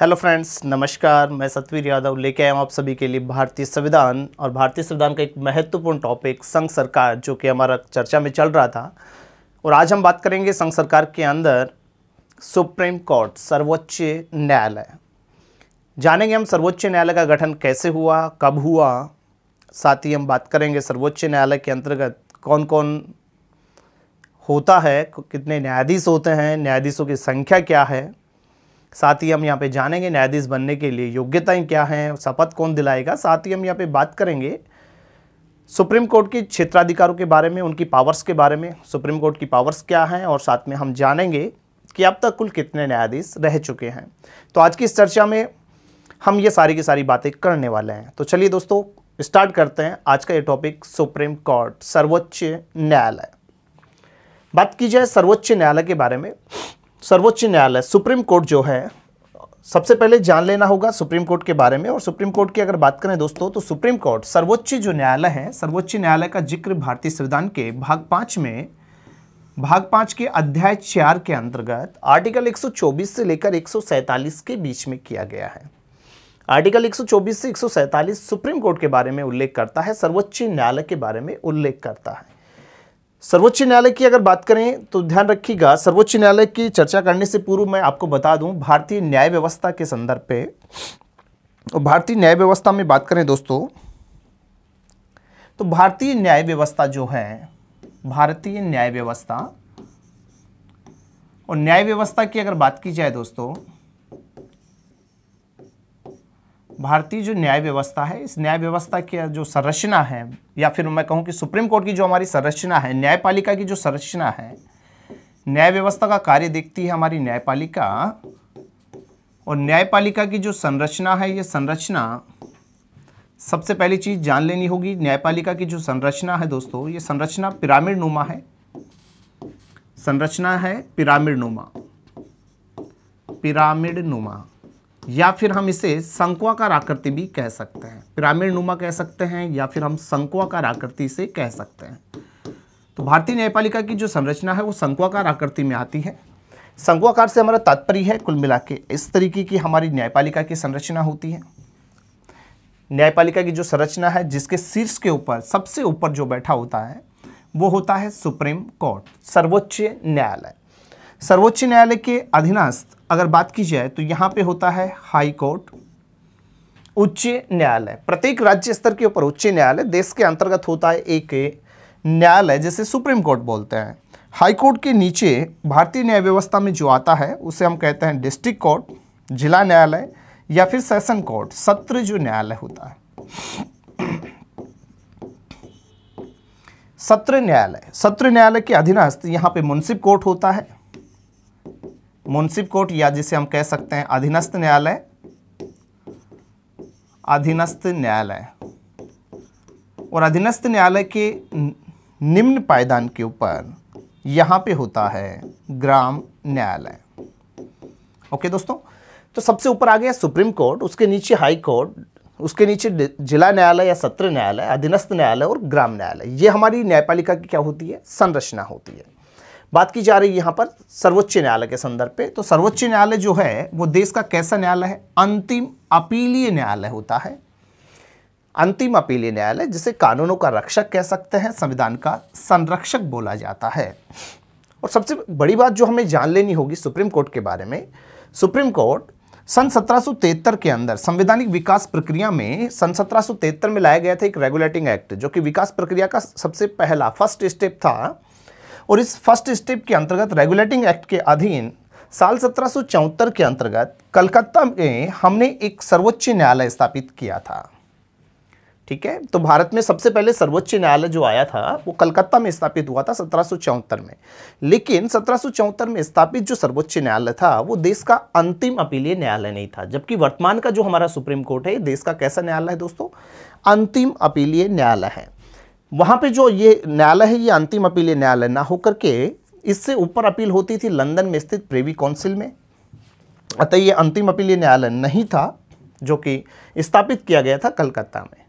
hello friends नमस्कार मैं सतवीर यादव लेके आया हूँ आप सभी के लिए भारतीय संविधान और भारतीय संविधान का एक महत्वपूर्ण टॉपिक संघ सरकार जो कि हमारा चर्चा में चल रहा था और आज हम बात करेंगे संघ सरकार के अंदर सुप्रीम कोर्ट सर्वोच्च न्यायालय जानेंगे हम सर्वोच्च न्यायालय का गठन कैसे हुआ कब हुआ साथ ही हम बात करेंगे सर्वोच्च न्यायालय के अंतर्गत कौन कौन होता है कितने न्यायाधीश होते हैं न्यायाधीशों की संख्या क्या है साथ ही हम यहाँ पे जानेंगे न्यायाधीश बनने के लिए योग्यताएं क्या हैं शपथ कौन दिलाएगा साथ ही हम यहाँ पे बात करेंगे सुप्रीम कोर्ट के क्षेत्राधिकारों के बारे में उनकी पावर्स के बारे में सुप्रीम कोर्ट की पावर्स क्या हैं और साथ में हम जानेंगे कि अब तक कुल कितने न्यायाधीश रह चुके हैं तो आज की इस चर्चा में हम ये सारी की सारी बातें करने वाले हैं तो चलिए दोस्तों स्टार्ट करते हैं आज का ये टॉपिक सुप्रीम कोर्ट सर्वोच्च न्यायालय बात की जाए सर्वोच्च न्यायालय के बारे में सर्वोच्च न्यायालय सुप्रीम कोर्ट जो है सबसे पहले जान लेना होगा सुप्रीम कोर्ट के बारे में और सुप्रीम कोर्ट की अगर बात करें दोस्तों तो सुप्रीम कोर्ट सर्वोच्च जो न्यायालय है सर्वोच्च न्यायालय का जिक्र भारतीय संविधान के भाग पाँच में भाग पाँच के अध्याय चार के अंतर्गत आर्टिकल 124 से लेकर 147 के बीच में किया गया है आर्टिकल 124 से 147 सुप्रीम कोर्ट के बारे में उल्लेख करता है सर्वोच्च न्यायालय के बारे में उल्लेख करता है सर्वोच्च न्यायालय की अगर बात करें तो ध्यान रखिएगा सर्वोच्च न्यायालय की चर्चा करने से पूर्व मैं आपको बता दूं भारतीय न्याय व्यवस्था के संदर्भ पे और भारतीय न्याय व्यवस्था में बात करें दोस्तों तो भारतीय न्याय व्यवस्था जो है भारतीय न्याय व्यवस्था और न्याय व्यवस्था की अगर बात की जाए दोस्तों भारतीय जो न्याय व्यवस्था है इस न्याय व्यवस्था की जो संरचना है या फिर मैं कहूँ कि सुप्रीम कोर्ट की जो हमारी संरचना है न्यायपालिका की जो संरचना है न्याय व्यवस्था का कार्य देखती है हमारी न्यायपालिका और न्यायपालिका की जो संरचना है ये संरचना सबसे पहली चीज़ जान लेनी होगी न्यायपालिका की जो संरचना है दोस्तों ये संरचना पिरामिड नुमा है संरचना है पिरामिड नुमा पिरामिड नुमा या फिर हम इसे शंकुआकार आकृति भी कह सकते हैं पिरामिड नुमा कह सकते हैं या फिर हम शंकुआकार आकृति से कह सकते हैं तो भारतीय न्यायपालिका की जो संरचना है वो शंकुआकार आकृति में आती है शंकुआकार से हमारा तात्पर्य है कुल मिला के इस तरीके की हमारी न्यायपालिका की संरचना होती है न्यायपालिका की जो संरचना है जिसके शीर्ष के ऊपर सबसे ऊपर जो बैठा होता है वो होता है सुप्रीम कोर्ट सर्वोच्च न्यायालय सर्वोच्च न्यायालय के अधीनस्थ अगर बात की जाए तो यहाँ पे होता है हाई कोर्ट उच्च न्यायालय प्रत्येक राज्य स्तर के ऊपर उच्च न्यायालय देश के अंतर्गत होता है एक न्यायालय जैसे सुप्रीम कोर्ट बोलते हैं हाई कोर्ट के नीचे भारतीय न्याय व्यवस्था में जो आता है उसे हम कहते हैं डिस्ट्रिक्ट कोर्ट जिला न्यायालय या फिर सेशन कोर्ट सत्र जो न्यायालय होता है सत्र न्यायालय सत्र न्यायालय के अधीनस्थ यहाँ पे मुंसिप कोर्ट होता है मुंसिप कोर्ट या जिसे हम कह सकते हैं अधीनस्थ न्यायालय अधीनस्थ न्यायालय और अधीनस्थ न्यायालय के निम्न पायदान के ऊपर यहाँ पे होता है ग्राम न्यायालय ओके दोस्तों तो सबसे ऊपर आ गया सुप्रीम कोर्ट उसके नीचे हाई कोर्ट उसके नीचे जिला न्यायालय या सत्र न्यायालय अधीनस्थ न्यायालय और ग्राम न्यायालय ये हमारी न्यायपालिका की क्या होती है संरचना होती है बात की जा रही है यहाँ पर सर्वोच्च न्यायालय के संदर्भ पे तो सर्वोच्च न्यायालय जो है वो देश का कैसा न्यायालय है अंतिम अपीलीय न्यायालय होता है अंतिम अपीलीय न्यायालय जिसे कानूनों का रक्षक कह सकते हैं संविधान का संरक्षक बोला जाता है और सबसे बड़ी बात जो हमें जान लेनी होगी सुप्रीम कोर्ट के बारे में सुप्रीम कोर्ट सन सत्रह के अंदर संवैधानिक विकास प्रक्रिया में सन सत्रह में लाया गया था एक रेगुलेटिंग एक्ट जो कि विकास प्रक्रिया का सबसे पहला फर्स्ट स्टेप था और इस फर्स्ट स्टेप के अंतर्गत रेगुलेटिंग एक्ट के अधीन साल सत्रह के अंतर्गत कलकत्ता में हमने एक सर्वोच्च न्यायालय स्थापित किया था ठीक है तो भारत में सबसे पहले सर्वोच्च न्यायालय जो आया था वो कलकत्ता में स्थापित हुआ था सत्रह में लेकिन सत्रह में स्थापित जो सर्वोच्च न्यायालय था वो देश का अंतिम अपीलीय न्यायालय नहीं था जबकि वर्तमान का जो हमारा सुप्रीम कोर्ट है देश का कैसा न्यायालय है दोस्तों अंतिम अपीलीय न्यायालय है वहाँ पे जो ये न्यायालय है ये अंतिम अपीलीय न्यायालय ना होकर के इससे ऊपर अपील होती थी लंदन में स्थित प्रेवी काउंसिल में अतः ये अंतिम अपीलीय न्यायालय नहीं था जो कि स्थापित किया गया था कलकत्ता में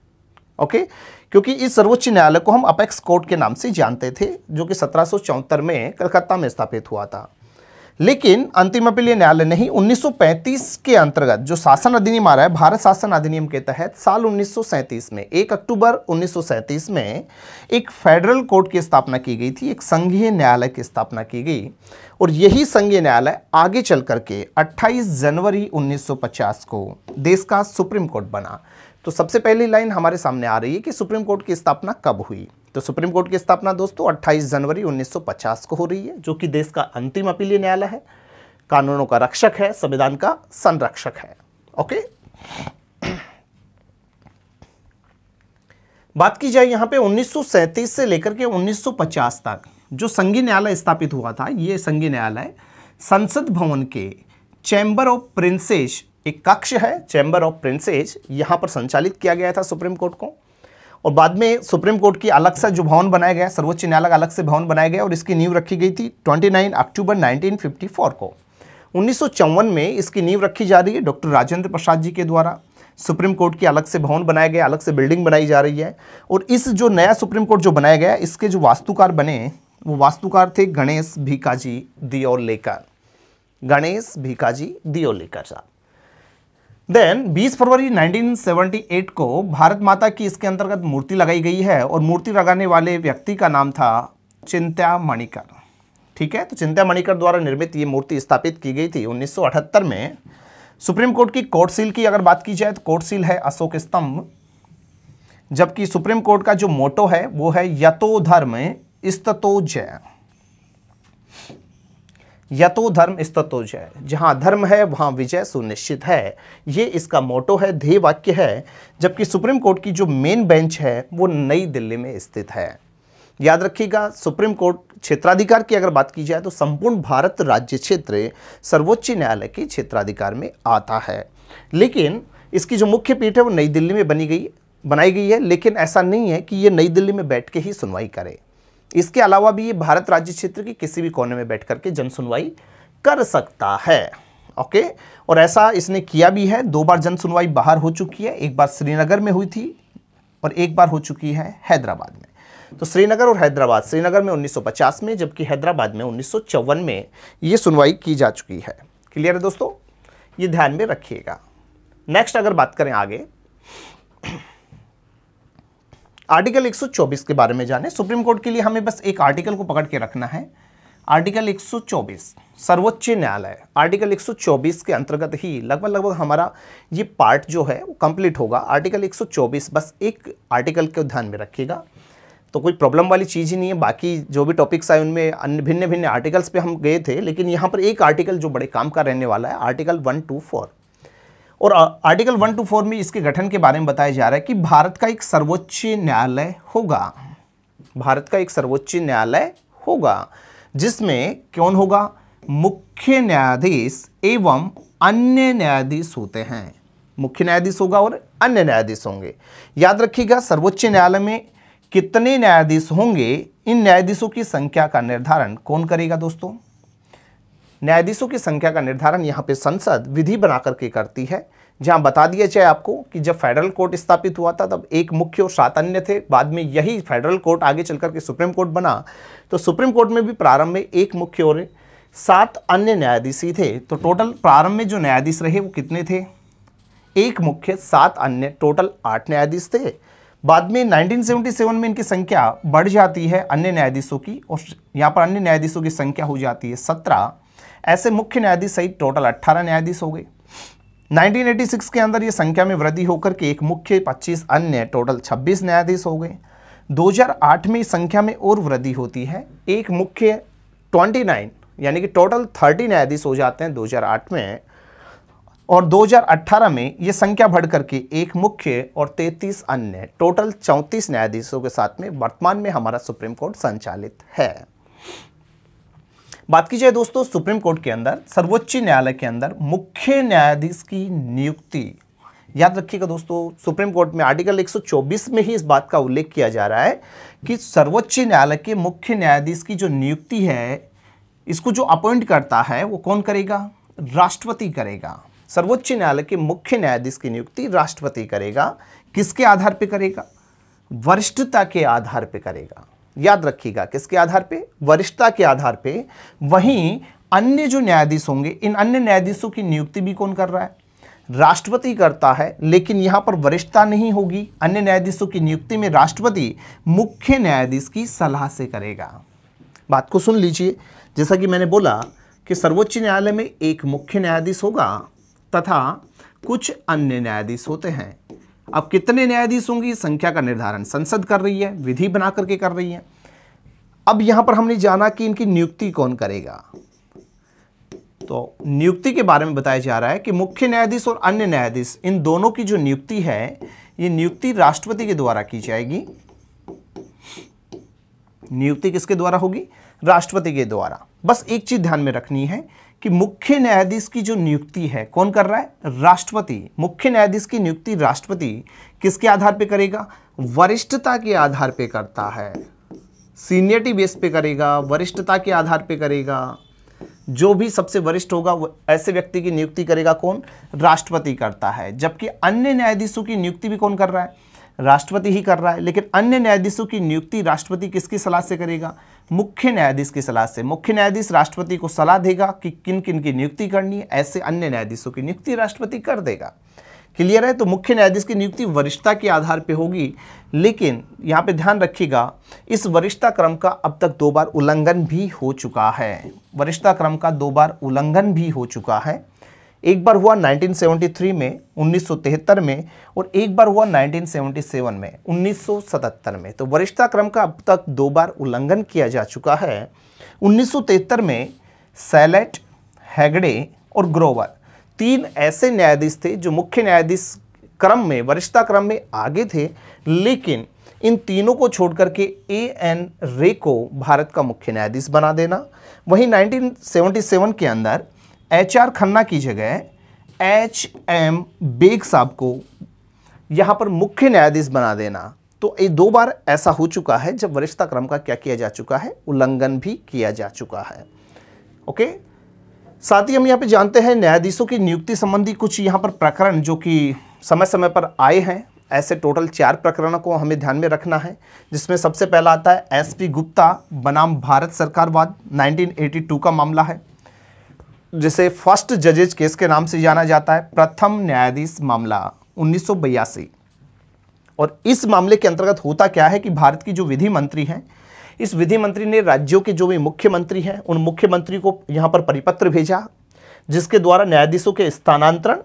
ओके क्योंकि इस सर्वोच्च न्यायालय को हम अपेक्स कोर्ट के नाम से जानते थे जो कि सत्रह में कलकत्ता में स्थापित हुआ था लेकिन अंतिम अपील ये न्यायालय नहीं 1935 के अंतर्गत जो शासन अधिनियम आ रहा है भारत शासन अधिनियम के तहत साल 1937 में 1 अक्टूबर 1937 में एक फेडरल कोर्ट की स्थापना की गई थी एक संघीय न्यायालय की स्थापना की गई और यही संघीय न्यायालय आगे चल करके 28 जनवरी 1950 को देश का सुप्रीम कोर्ट बना तो सबसे पहली लाइन हमारे सामने आ रही है कि सुप्रीम कोर्ट की स्थापना कब हुई तो सुप्रीम कोर्ट की स्थापना दोस्तों 28 जनवरी 1950 को हो रही है जो कि देश का अंतिम अपीलीय न्यायालय है कानूनों का रक्षक है संविधान का संरक्षक है ओके बात की जाए यहां पे 1937 से लेकर के 1950 तक जो संघीय न्यायालय स्थापित हुआ था ये संघीय न्यायालय संसद भवन के चैंबर ऑफ प्रिंसेस एक कक्ष है चैम्बर ऑफ प्रिंसेज यहाँ पर संचालित किया गया था सुप्रीम कोर्ट को और बाद में सुप्रीम कोर्ट की अलग सा जो भवन बनाया गया सर्वोच्च न्यायालय अलग से भवन बनाया गया और इसकी नींव रखी गई थी 29 अक्टूबर 1954 को उन्नीस में इसकी नींव रखी जा रही है डॉक्टर राजेंद्र प्रसाद जी के द्वारा सुप्रीम कोर्ट की अलग से भवन बनाया गया अलग से बिल्डिंग बनाई जा रही है और इस जो नया सुप्रीम कोर्ट जो बनाया गया इसके जो वास्तुकार बने वो वास्तुकार थे गणेश भीकाजी दियोलेकर गणेश भीकाजी दियोलेकर साहब देन 20 फरवरी 1978 को भारत माता की इसके अंतर्गत मूर्ति लगाई गई है और मूर्ति लगाने वाले व्यक्ति का नाम था चिंत्या मणिकर ठीक है तो चिंत्या मणिकर द्वारा निर्मित ये मूर्ति स्थापित की गई थी 1978 में सुप्रीम कोर्ट की कोर्ट सील की अगर बात की जाए तो कोर्ट सील है अशोक स्तंभ जबकि सुप्रीम कोर्ट का जो मोटो है वो है यतो धर्म जय यतो धर्म स्ततो जय जहाँ धर्म है वहाँ विजय सुनिश्चित है ये इसका मोटो है ध्येय वाक्य है जबकि सुप्रीम कोर्ट की जो मेन बेंच है वो नई दिल्ली में स्थित है याद रखिएगा सुप्रीम कोर्ट क्षेत्राधिकार की अगर बात की जाए तो संपूर्ण भारत राज्य क्षेत्र सर्वोच्च न्यायालय के क्षेत्राधिकार में आता है लेकिन इसकी जो मुख्य पीठ है वो नई दिल्ली में बनी गई बनाई गई है लेकिन ऐसा नहीं है कि ये नई दिल्ली में बैठ के ही सुनवाई करे इसके अलावा भी ये भारत राज्य क्षेत्र के किसी भी कोने में बैठ करके जनसुनवाई कर सकता है ओके और ऐसा इसने किया भी है दो बार जनसुनवाई बाहर हो चुकी है एक बार श्रीनगर में हुई थी और एक बार हो चुकी है हैदराबाद में तो श्रीनगर और हैदराबाद श्रीनगर में 1950 में जबकि हैदराबाद में उन्नीस में ये सुनवाई की जा चुकी है क्लियर है दोस्तों ये ध्यान में रखिएगा नेक्स्ट अगर बात करें आगे आर्टिकल 124 के बारे में जाने सुप्रीम कोर्ट के लिए हमें बस एक आर्टिकल को पकड़ के रखना है आर्टिकल 124 सर्वोच्च न्यायालय आर्टिकल 124 के अंतर्गत ही लगभग लगभग हमारा ये पार्ट जो है वो कंप्लीट होगा आर्टिकल 124 बस एक आर्टिकल के ध्यान में रखिएगा तो कोई प्रॉब्लम वाली चीज़ ही नहीं है बाकी जो भी टॉपिक्स आए उनमें अन्य भिन्न भिन्न आर्टिकल्स पे हम गए थे लेकिन यहाँ पर एक आर्टिकल जो बड़े काम का रहने वाला है आर्टिकल 124 और आर्टिकल 124 में इसके गठन के बारे में बताया जा रहा है कि भारत का एक सर्वोच्च न्यायालय होगा भारत का एक सर्वोच्च न्यायालय होगा जिसमें कौन होगा मुख्य न्यायाधीश एवं अन्य न्यायाधीश होते हैं मुख्य न्यायाधीश होगा और अन्य न्यायाधीश होंगे याद रखिएगा सर्वोच्च न्यायालय में कितने न्यायाधीश होंगे इन न्यायाधीशों की संख्या का निर्धारण कौन करेगा दोस्तों न्यायाधीशों की संख्या का निर्धारण यहाँ पे संसद विधि बना करके करती है जहाँ बता दिया जाए आपको कि जब फेडरल कोर्ट स्थापित हुआ था तब एक मुख्य और सात अन्य थे बाद में यही फेडरल कोर्ट आगे चल करके सुप्रीम कोर्ट बना तो सुप्रीम कोर्ट में भी प्रारंभ में एक मुख्य और सात अन्य न्यायाधीश ही थे तो टोटल प्रारंभ में जो न्यायाधीश रहे वो कितने थे एक मुख्य सात अन्य टोटल आठ न्यायाधीश थे बाद में 1977 में इनकी संख्या बढ़ जाती है अन्य न्यायाधीशों की और यहाँ पर अन्य न्यायाधीशों की संख्या हो जाती है सत्रह ऐसे मुख्य न्यायाधीश सहित टोटल 18 न्यायाधीश हो गए 1986 के अंदर ये संख्या में वृद्धि होकर के एक मुख्य 25 अन्य टोटल 26 न्यायाधीश हो गए 2008 में इस संख्या में और वृद्धि होती है एक मुख्य 29 यानी कि टोटल 30 न्यायाधीश हो जाते हैं 2008 में और 2018 में ये संख्या बढ़ करके एक मुख्य और 33 अन्य टोटल 34 न्यायाधीशों के साथ में वर्तमान में हमारा सुप्रीम कोर्ट संचालित है बात की जाए दोस्तों सुप्रीम कोर्ट के अंदर सर्वोच्च न्यायालय के अंदर मुख्य न्यायाधीश की नियुक्ति याद रखिएगा दोस्तों सुप्रीम कोर्ट में आर्टिकल 124 में ही इस बात का उल्लेख किया जा रहा है कि सर्वोच्च न्यायालय के मुख्य न्यायाधीश की जो नियुक्ति है इसको जो अपॉइंट करता है वो कौन करेगा राष्ट्रपति करेगा सर्वोच्च न्यायालय के मुख्य न्यायाधीश की नियुक्ति राष्ट्रपति करेगा किसके आधार पर करेगा वरिष्ठता के आधार पर करेगा याद रखिएगा किसके आधार पे वरिष्ठता के आधार पे वहीं अन्य जो न्यायाधीश होंगे इन अन्य न्यायाधीशों की नियुक्ति भी कौन कर रहा है राष्ट्रपति करता है लेकिन यहाँ पर वरिष्ठता नहीं होगी अन्य न्यायाधीशों की नियुक्ति में राष्ट्रपति मुख्य न्यायाधीश की सलाह से करेगा बात को सुन लीजिए जैसा कि मैंने बोला कि सर्वोच्च न्यायालय में एक मुख्य न्यायाधीश होगा तथा कुछ अन्य न्यायाधीश होते हैं अब कितने न्यायाधीश होंगे संख्या का निर्धारण संसद कर रही है विधि बना करके कर रही है अब यहां पर हमने जाना कि इनकी नियुक्ति कौन करेगा तो नियुक्ति के बारे में बताया जा रहा है कि मुख्य न्यायाधीश और अन्य न्यायाधीश इन दोनों की जो नियुक्ति है ये नियुक्ति राष्ट्रपति के द्वारा की जाएगी नियुक्ति किसके द्वारा होगी राष्ट्रपति के द्वारा बस एक चीज ध्यान में रखनी है कि मुख्य न्यायाधीश की जो नियुक्ति है कौन कर रहा है राष्ट्रपति मुख्य न्यायाधीश की नियुक्ति राष्ट्रपति किसके आधार पर करेगा वरिष्ठता के आधार पर करता है सीनियरिटी बेस पे करेगा वरिष्ठता के आधार पे करेगा जो भी सबसे वरिष्ठ होगा वो ऐसे व्यक्ति की नियुक्ति करेगा कौन राष्ट्रपति करता है जबकि अन्य न्यायाधीशों की नियुक्ति भी कौन कर रहा है राष्ट्रपति ही कर रहा है लेकिन अन्य न्यायाधीशों की नियुक्ति राष्ट्रपति किसकी सलाह से करेगा मुख्य न्यायाधीश की सलाह से मुख्य न्यायाधीश राष्ट्रपति को सलाह देगा कि किन किन की नियुक्ति करनी है ऐसे अन्य न्यायाधीशों की नियुक्ति राष्ट्रपति कर देगा क्लियर है तो मुख्य न्यायाधीश की नियुक्ति वरिष्ठता के आधार पर होगी लेकिन यहाँ पे ध्यान रखिएगा इस वरिष्ठता क्रम का अब तक दो बार उल्लंघन भी हो चुका है वरिष्ठता क्रम का दो बार उल्लंघन भी हो चुका है एक बार हुआ 1973 में 1973 में और एक बार हुआ 1977 में 1977 में तो वरिष्ठता क्रम का अब तक दो बार उल्लंघन किया जा चुका है 1973 में सैलेट हैगड़े और ग्रोवर तीन ऐसे न्यायाधीश थे जो मुख्य न्यायाधीश क्रम में वरिष्ठता क्रम में आगे थे लेकिन इन तीनों को छोड़कर के ए एन रे को भारत का मुख्य न्यायाधीश बना देना वहीं 1977 के अंदर एच आर खन्ना की जगह एच एम बेग साहब को यहाँ पर मुख्य न्यायाधीश बना देना तो ये दो बार ऐसा हो चुका है जब वरिष्ठता क्रम का क्या किया जा चुका है उल्लंघन भी किया जा चुका है ओके साथ ही हम यहाँ पे जानते हैं न्यायाधीशों की नियुक्ति संबंधी कुछ यहाँ पर प्रकरण जो कि समय समय पर आए हैं ऐसे टोटल चार प्रकरणों को हमें ध्यान में रखना है जिसमें सबसे पहला आता है एसपी गुप्ता बनाम भारत सरकारवाद 1982 का मामला है जिसे फर्स्ट जजेज केस के नाम से जाना जाता है प्रथम न्यायाधीश मामला उन्नीस और इस मामले के अंतर्गत होता क्या है कि भारत की जो विधि मंत्री हैं इस विधि मंत्री ने राज्यों के जो भी मुख्यमंत्री हैं उन मुख्यमंत्री को यहाँ पर परिपत्र भेजा जिसके द्वारा न्यायाधीशों के स्थानांतरण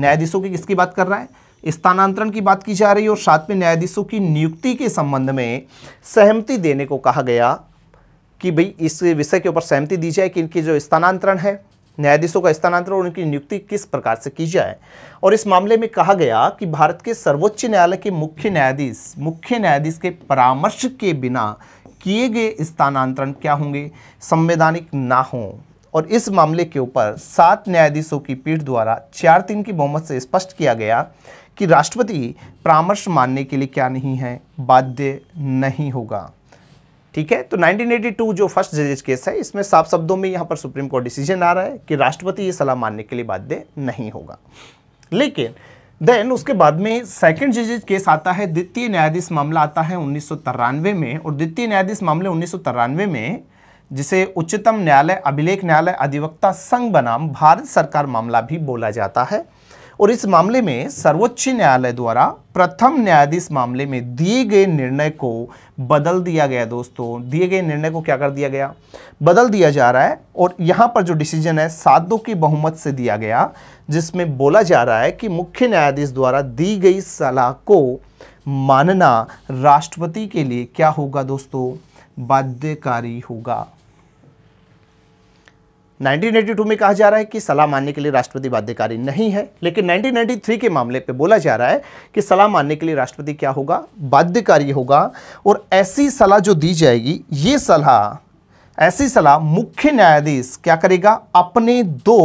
न्यायाधीशों की किसकी बात कर रहा है स्थानांतरण की बात की जा रही है और साथ में न्यायाधीशों की नियुक्ति के संबंध में सहमति देने को कहा गया कि भाई इस विषय के ऊपर सहमति दी जाए कि इनके जो स्थानांतरण है न्यायाधीशों का स्थानांतरण और उनकी नियुक्ति किस प्रकार से की जाए और इस मामले में कहा गया कि भारत के सर्वोच्च न्यायालय के मुख्य न्यायाधीश मुख्य न्यायाधीश के परामर्श के बिना किए गए स्थानांतरण क्या होंगे संवैधानिक ना हों और इस मामले के ऊपर सात न्यायाधीशों की पीठ द्वारा चार तीन की बहुमत से स्पष्ट किया गया कि राष्ट्रपति परामर्श मानने के लिए क्या नहीं है बाध्य नहीं होगा ठीक है तो 1982 जो फर्स्ट जजेज केस है इसमें साफ शब्दों में यहाँ पर सुप्रीम कोर्ट डिसीजन आ रहा है कि राष्ट्रपति ये सलाह मानने के लिए बाध्य नहीं होगा लेकिन देन उसके बाद में सेकंड जजेज केस आता है द्वितीय न्यायाधीश मामला आता है उन्नीस में और द्वितीय न्यायाधीश मामले उन्नीस में जिसे उच्चतम न्यायालय अभिलेख न्यायालय अधिवक्ता संघ बनाम भारत सरकार मामला भी बोला जाता है और इस मामले में सर्वोच्च न्यायालय द्वारा प्रथम न्यायाधीश मामले में दिए गए निर्णय को बदल दिया गया दोस्तों दिए गए निर्णय को क्या कर दिया गया बदल दिया जा रहा है और यहाँ पर जो डिसीजन है सात दो की बहुमत से दिया गया जिसमें बोला जा रहा है कि मुख्य न्यायाधीश द्वारा दी गई सलाह को मानना राष्ट्रपति के लिए क्या होगा दोस्तों बाध्यकारी होगा 1982 में कहा जा रहा है कि सलाह मानने के लिए राष्ट्रपति बाध्यकारी नहीं है लेकिन 1993 के मामले पे बोला जा रहा है कि सलाह मानने के लिए राष्ट्रपति क्या होगा बाध्यकारी होगा और ऐसी सलाह जो दी जाएगी ये सलाह ऐसी सलाह मुख्य न्यायाधीश क्या करेगा अपने दो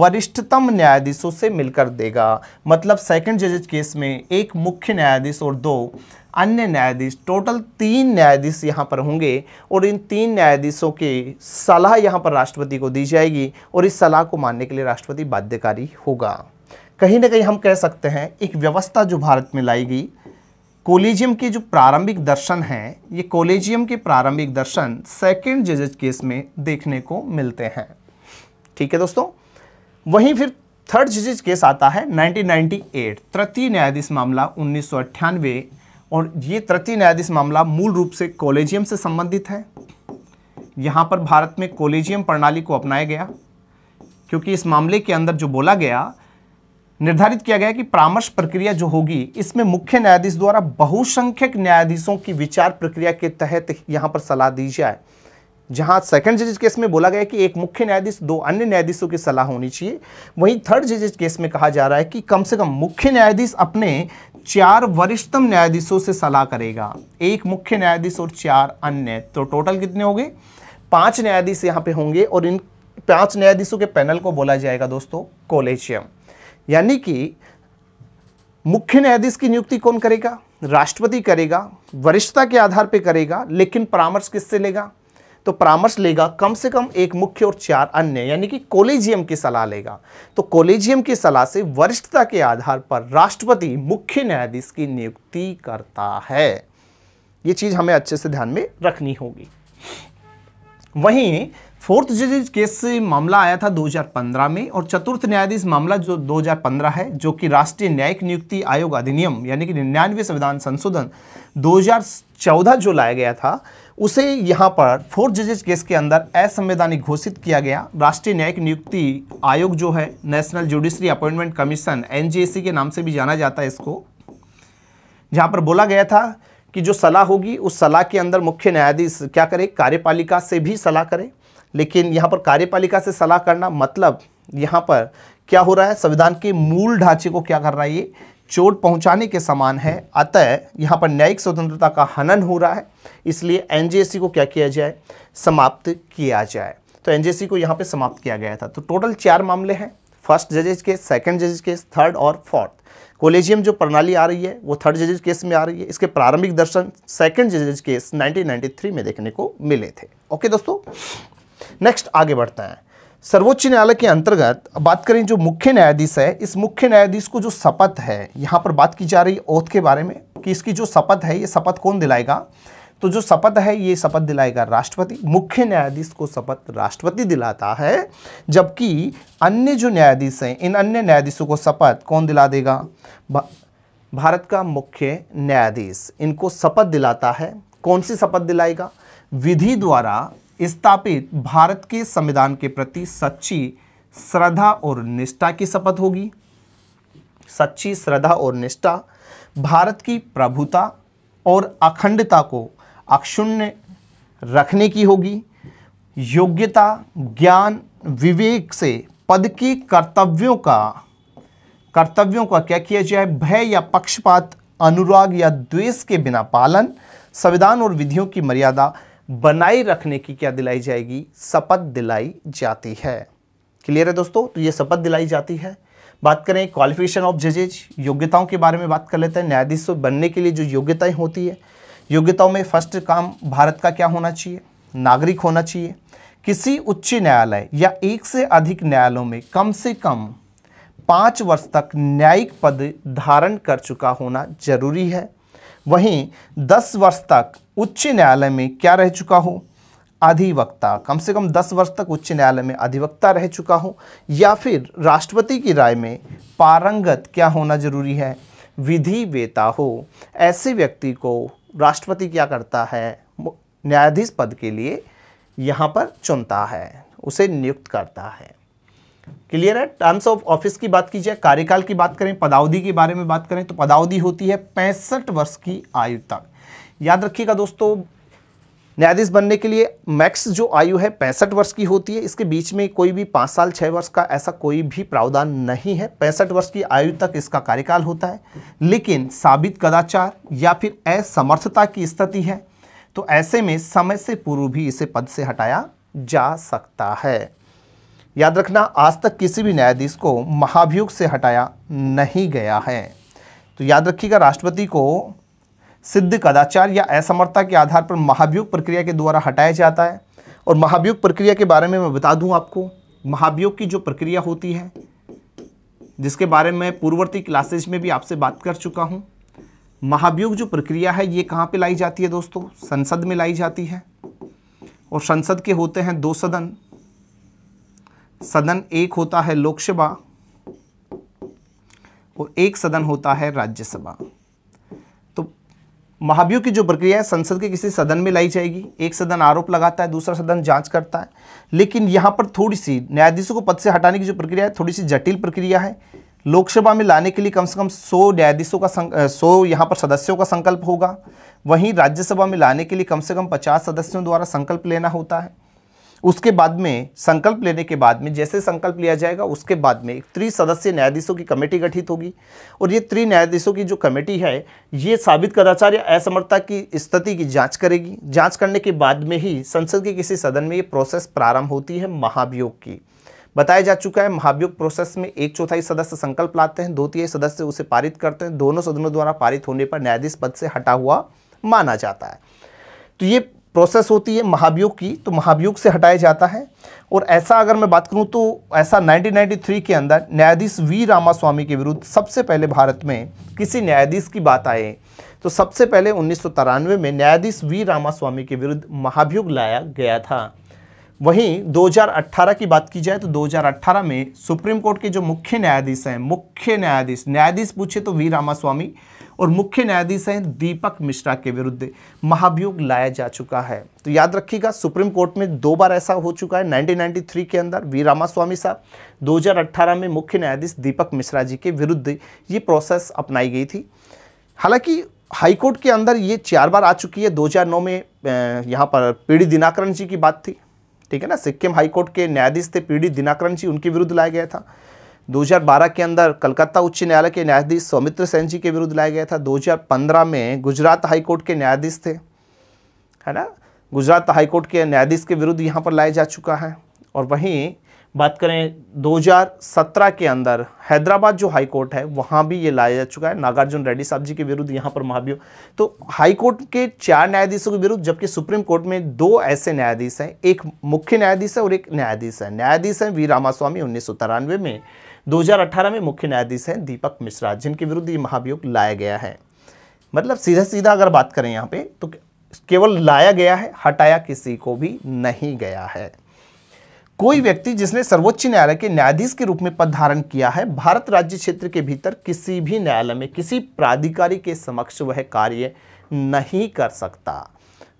वरिष्ठतम न्यायाधीशों से मिलकर देगा मतलब सेकंड जजेज केस में एक मुख्य न्यायाधीश और दो अन्य न्यायाधीश टोटल तीन न्यायाधीश यहाँ पर होंगे और इन तीन न्यायाधीशों की सलाह यहाँ पर राष्ट्रपति को दी जाएगी और इस सलाह को मानने के लिए राष्ट्रपति बाध्यकारी होगा कहीं ना कहीं हम कह सकते हैं एक व्यवस्था जो भारत में लाई गई कोलेजियम के जो प्रारंभिक दर्शन हैं ये कोलेजियम के प्रारंभिक दर्शन सेकेंड जजेज केस में देखने को मिलते हैं ठीक है दोस्तों वहीं फिर थर्ड जजेज केस आता है 1998 तृतीय न्यायाधीश मामला उन्नीस और ये तृतीय न्यायाधीश मामला मूल रूप से कॉलेजियम से संबंधित है यहाँ पर भारत में कॉलेजियम प्रणाली को अपनाया गया क्योंकि इस मामले के अंदर जो बोला गया निर्धारित किया गया कि परामर्श प्रक्रिया जो होगी इसमें मुख्य न्यायाधीश द्वारा बहुसंख्यक न्यायाधीशों की विचार प्रक्रिया के तहत यहाँ पर सलाह दी जाए जहां सेकंड जजेज केस में बोला गया कि एक मुख्य न्यायाधीश दो अन्य न्यायाधीशों की सलाह होनी चाहिए वहीं थर्ड जजेज केस में कहा जा रहा है कि कम से कम मुख्य न्यायाधीश अपने चार वरिष्ठतम न्यायाधीशों से सलाह करेगा एक मुख्य न्यायाधीश और चार अन्य तो टोटल कितने हो गए पांच न्यायाधीश यहाँ पे होंगे और इन पांच न्यायाधीशों के पैनल को बोला जाएगा दोस्तों कोलेजियम यानी कि मुख्य न्यायाधीश की नियुक्ति कौन करेगा राष्ट्रपति करेगा वरिष्ठता के आधार पर करेगा लेकिन परामर्श किससे लेगा तो परामर्श लेगा कम से कम एक मुख्य और चार अन्य यानी कि कोलेजियम की सलाह लेगा तो कोलेजियम की सलाह से वरिष्ठता के आधार पर राष्ट्रपति मुख्य न्यायाधीश की नियुक्ति करता है ये चीज़ हमें अच्छे से ध्यान में रखनी होगी वहीं फोर्थ जजेज केस से मामला आया था 2015 में और चतुर्थ न्यायाधीश मामला जो 2015 है जो कि राष्ट्रीय न्यायिक नियुक्ति आयोग अधिनियम यानी कि निन्यानवे संविधान संशोधन 2014 जो लाया गया था उसे यहाँ पर फोर जजेज केस के अंदर असंवैधानिक घोषित किया गया राष्ट्रीय न्यायिक नियुक्ति आयोग जो है national judiciary appointment commission NJAC के नाम से भी जाना जाता है इसको जहाँ पर बोला गया था कि जो सलाह होगी उस सलाह के अंदर मुख्य न्यायाधीश क्या करे कार्यपालिका से भी सलाह करे लेकिन यहाँ पर कार्यपालिका से सलाह करना मतलब यहाँ पर क्या हो रहा है संविधान के मूल ढांचे को क्या कर रहा है ये चोट पहुंचाने के समान है अतः यहाँ पर न्यायिक स्वतंत्रता का हनन हो रहा है इसलिए एनजेसी को क्या किया जाए समाप्त किया जाए तो एनजेसी को यहाँ पे समाप्त किया गया था तो टोटल चार मामले हैं first जजेज case second जजेज case third और फोर्थ कोलेजियम जो प्रणाली आ रही है वो थर्ड जजेज केस में आ रही है इसके प्रारंभिक दर्शन सेकेंड जजेज केस नाइनटीन में देखने को मिले थे ओके दोस्तों नेक्स्ट आगे बढ़ते हैं सर्वोच्च न्यायालय के अंतर्गत बात करें जो मुख्य न्यायाधीश है इस मुख्य न्यायाधीश को जो शपथ है यहाँ पर बात की जा रही औथ के बारे में कि इसकी जो शपथ है ये शपथ कौन दिलाएगा तो जो शपथ है ये शपथ दिलाएगा राष्ट्रपति मुख्य न्यायाधीश को शपथ राष्ट्रपति दिलाता है जबकि अन्य जो न्यायाधीश हैं इन अन्य न्यायाधीशों को शपथ कौन दिला देगा भा, भारत का मुख्य न्यायाधीश इनको शपथ दिलाता है कौन सी शपथ दिलाएगा विधि द्वारा स्थापित भारत के संविधान के प्रति सच्ची श्रद्धा और निष्ठा की शपथ होगी सच्ची श्रद्धा और निष्ठा भारत की प्रभुता और अखंडता को अक्षुण्य रखने की होगी योग्यता ज्ञान विवेक से पद की कर्तव्यों का कर्तव्यों का क्या किया जाए भय या पक्षपात अनुराग या द्वेष के बिना पालन संविधान और विधियों की मर्यादा बनाए रखने की क्या दिलाई जाएगी शपथ दिलाई जाती है क्लियर है दोस्तों तो ये शपथ दिलाई जाती है बात करें क्वालिफिकेशन ऑफ जजेज योग्यताओं के बारे में बात कर लेते हैं न्यायाधीश बनने के लिए जो योग्यताएं होती है योग्यताओं में फर्स्ट काम भारत का क्या होना चाहिए नागरिक होना चाहिए किसी उच्च न्यायालय या एक से अधिक न्यायालयों में कम से कम पाँच वर्ष तक न्यायिक पद धारण कर चुका होना जरूरी है वहीं दस वर्ष तक उच्च न्यायालय में क्या रह चुका हो अधिवक्ता कम से कम दस वर्ष तक उच्च न्यायालय में अधिवक्ता रह चुका हूँ या फिर राष्ट्रपति की राय में पारंगत क्या होना जरूरी है विधि वेता हो ऐसे व्यक्ति को राष्ट्रपति क्या करता है न्यायाधीश पद के लिए यहाँ पर चुनता है उसे नियुक्त करता है क्लियर है टर्म्स ऑफ ऑफिस की बात की जाए कार्यकाल की बात करें पदावधि के बारे में बात करें तो पदावधि होती है पैंसठ वर्ष की आयु तक याद रखिएगा दोस्तों न्यायाधीश बनने के लिए मैक्स जो आयु है पैंसठ वर्ष की होती है इसके बीच में कोई भी पाँच साल छः वर्ष का ऐसा कोई भी प्रावधान नहीं है पैंसठ वर्ष की आयु तक इसका कार्यकाल होता है लेकिन साबित कदाचार या फिर असमर्थता की स्थिति है तो ऐसे में समय से पूर्व भी इसे पद से हटाया जा सकता है याद रखना आज तक किसी भी न्यायाधीश को महाभियोग से हटाया नहीं गया है तो याद रखिएगा राष्ट्रपति को सिद्ध कदाचार या असमर्थता के आधार पर महाभियोग प्रक्रिया के द्वारा हटाया जाता है और महाभियोग प्रक्रिया के बारे में मैं बता दूं आपको महाभियोग की जो प्रक्रिया होती है जिसके बारे में पूर्ववर्ती क्लासेज में भी आपसे बात कर चुका हूँ महाभियोग जो प्रक्रिया है ये कहाँ पर लाई जाती है दोस्तों संसद में लाई जाती है और संसद के होते हैं दो सदन सदन एक होता है लोकसभा और एक सदन होता है राज्यसभा महाभियोग की जो प्रक्रिया है संसद के किसी सदन में लाई जाएगी एक सदन आरोप लगाता है दूसरा सदन जांच करता है लेकिन यहाँ पर थोड़ी सी न्यायाधीशों को पद से हटाने की जो प्रक्रिया है थोड़ी सी जटिल प्रक्रिया है लोकसभा में लाने के लिए कम से कम 100 न्यायाधीशों का सौ यहाँ पर सदस्यों का संकल्प होगा वहीं राज्यसभा में लाने के लिए कम से कम पचास सदस्यों द्वारा संकल्प लेना होता है उसके बाद में संकल्प लेने के बाद में जैसे संकल्प लिया जाएगा उसके बाद में एक त्रिसदस्य न्यायाधीशों की कमेटी गठित होगी और ये त्रि न्यायाधीशों की जो कमेटी है ये साबित कदाचार्य असमर्थता की स्थिति की जांच करेगी जांच करने के बाद में ही संसद के किसी सदन में ये प्रोसेस प्रारंभ होती है महाभियोग की बताया जा चुका है महाभियोग प्रोसेस में एक चौथाई सदस्य संकल्प लाते हैं दो तीय सदस्य उसे पारित करते हैं दोनों सदनों द्वारा पारित होने पर न्यायाधीश पद से हटा हुआ माना जाता है तो ये प्रोसेस होती है महाभियोग की तो महाभियोग से हटाया जाता है और ऐसा अगर मैं बात करूं तो ऐसा 1993 के अंदर न्यायाधीश वी रामास्वामी के विरुद्ध सबसे पहले भारत में किसी न्यायाधीश की बात आए तो सबसे पहले उन्नीस में न्यायाधीश वी रामास्वामी के विरुद्ध महाभियोग लाया गया था वहीं 2018 की बात की जाए तो 2018 में सुप्रीम कोर्ट के जो मुख्य न्यायाधीश हैं मुख्य न्यायाधीश न्यायाधीश पूछे तो वी रामास्वामी और मुख्य न्यायाधीश हैं दीपक मिश्रा के विरुद्ध महाभियोग लाया जा चुका है तो याद रखिएगा सुप्रीम कोर्ट में दो बार ऐसा हो चुका है 1993 के अंदर वी रामास्वामी साहब 2018 में मुख्य न्यायाधीश दीपक मिश्रा जी के विरुद्ध ये प्रोसेस अपनाई गई थी हालांकि हाईकोर्ट के अंदर ये चार बार आ चुकी है दो में यहाँ पर पीडी दिनाकरण जी की बात थी ठीक है ना सिक्किम हाईकोर्ट के न्यायाधीश थे पीडी दिनाकरण जी उनके विरुद्ध लाया गया था 2012 के अंदर कलकत्ता उच्च न्यायालय के न्यायाधीश सौमित्र सेन जी के विरुद्ध लाया गया था 2015 में गुजरात हाईकोर्ट के न्यायाधीश थे है ना गुजरात हाईकोर्ट के न्यायाधीश के विरुद्ध यहाँ पर लाया जा चुका है और वहीं बात करें 2017 के अंदर हैदराबाद जो हाई कोर्ट है वहाँ भी ये लाया जा चुका है नागार्जुन रेड्डी साहब जी के विरुद्ध यहाँ पर महाभियोग तो हाई कोर्ट के चार न्यायाधीशों के विरुद्ध जबकि सुप्रीम कोर्ट में दो ऐसे न्यायाधीश हैं एक मुख्य न्यायाधीश है और एक न्यायाधीश है न्यायाधीश हैं वी रामास्वामी उन्नीस में 2018 में मुख्य न्यायाधीश हैं दीपक मिश्रा जिनके विरुद्ध ये महाभियोग लाया गया है मतलब सीधा सीधा अगर बात करें यहाँ पे तो केवल लाया गया है हटाया किसी को भी नहीं गया है कोई व्यक्ति जिसने सर्वोच्च न्यायालय के न्यायाधीश के रूप में पद धारण किया है भारत राज्य क्षेत्र के भीतर किसी भी न्यायालय में किसी प्राधिकारी के समक्ष वह कार्य नहीं कर सकता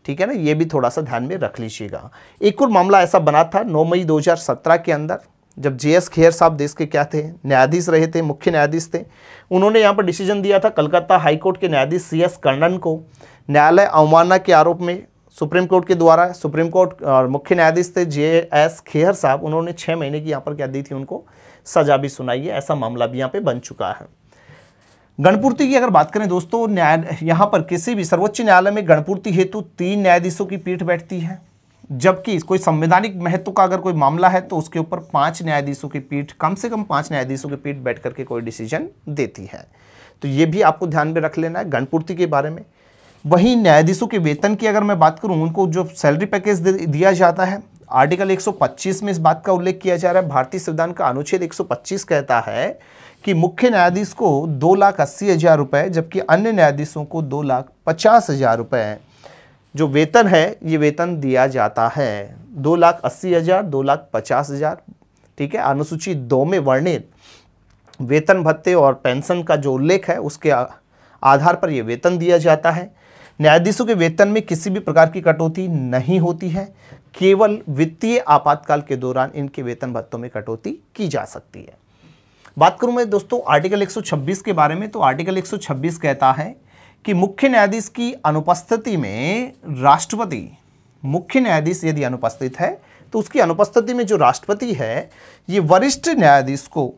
ठीक है ना ये भी थोड़ा सा ध्यान में रख लीजिएगा एक और मामला ऐसा बना था 9 मई 2017 के अंदर जब जे एस खेर साहब देश के क्या थे न्यायाधीश रहे थे मुख्य न्यायाधीश थे उन्होंने यहाँ पर डिसीजन दिया था कलकत्ता हाईकोर्ट के न्यायाधीश सी एस कर्णन को न्यायालय अवमानना के आरोप में सुप्रीम कोर्ट के द्वारा सुप्रीम कोर्ट और मुख्य न्यायाधीश थे जे एस खेहर साहब उन्होंने छः महीने की यहाँ पर क्या दी थी उनको सजा भी सुनाई है ऐसा मामला भी यहाँ पे बन चुका है गणपूर्ति की अगर बात करें दोस्तों न्याय यहाँ पर किसी भी सर्वोच्च न्यायालय में गणपूर्ति हेतु तीन न्यायाधीशों की पीठ बैठती है जबकि कोई संवैधानिक महत्व का अगर कोई मामला है तो उसके ऊपर पांच न्यायाधीशों की पीठ कम से कम पांच न्यायाधीशों की पीठ बैठ करके कोई डिसीजन देती है तो ये भी आपको ध्यान में रख लेना है गणपूर्ति के बारे में वहीं न्यायाधीशों के वेतन की अगर मैं बात करूं उनको जो सैलरी पैकेज दिया जाता है आर्टिकल 125 में इस बात का उल्लेख किया जा रहा है भारतीय संविधान का अनुच्छेद 125 कहता है कि मुख्य न्यायाधीश को दो लाख अस्सी हज़ार रुपये जबकि अन्य न्यायाधीशों को दो लाख पचास हज़ार रुपये जो वेतन है ये वेतन दिया जाता है दो लाख अस्सी हज़ार दो लाख पचास हज़ार ठीक है अनुसूची दो में वर्णित वेतन भत्ते और पेंशन का जो उल्लेख है उसके आधार पर यह वेतन दिया जाता है न्यायाधीशों के वेतन में किसी भी प्रकार की कटौती नहीं होती है केवल वित्तीय आपातकाल के दौरान इनके वेतन भत्तों में कटौती की जा सकती है बात करूँ मैं दोस्तों आर्टिकल 126 के बारे में तो आर्टिकल 126 कहता है कि मुख्य न्यायाधीश की अनुपस्थिति में राष्ट्रपति मुख्य न्यायाधीश यदि अनुपस्थित है तो उसकी अनुपस्थिति में जो राष्ट्रपति है ये वरिष्ठ न्यायाधीश को